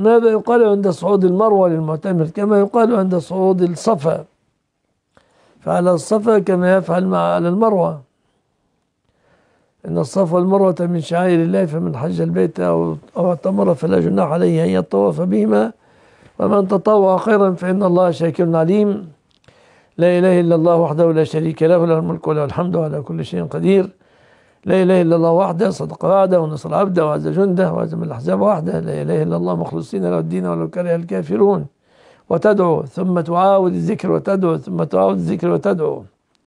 ماذا يقال عند صعود المروة للمعتمر كما يقال عند صعود الصفا فعلى الصفا كما يفعل مع على المروة إن الصفا والمروة من شعائر الله فمن حج البيت أو أو اعتمر فلا جناح عليه أن يطوف بهما ومن تطوع خيرا فإن الله شاكر عليم لا إله إلا الله وحده لا شريك له له الملك وله الحمد على كل شيء قدير لا إله إلا الله وحده صدق وعده ونصر عبده وعز جنده وعزم الأحزاب وحده لا إله إلا الله مخلصين له الدين ولو كره الكافرون وتدعو ثم تعاود الذكر وتدعو ثم تعاود الذكر وتدعو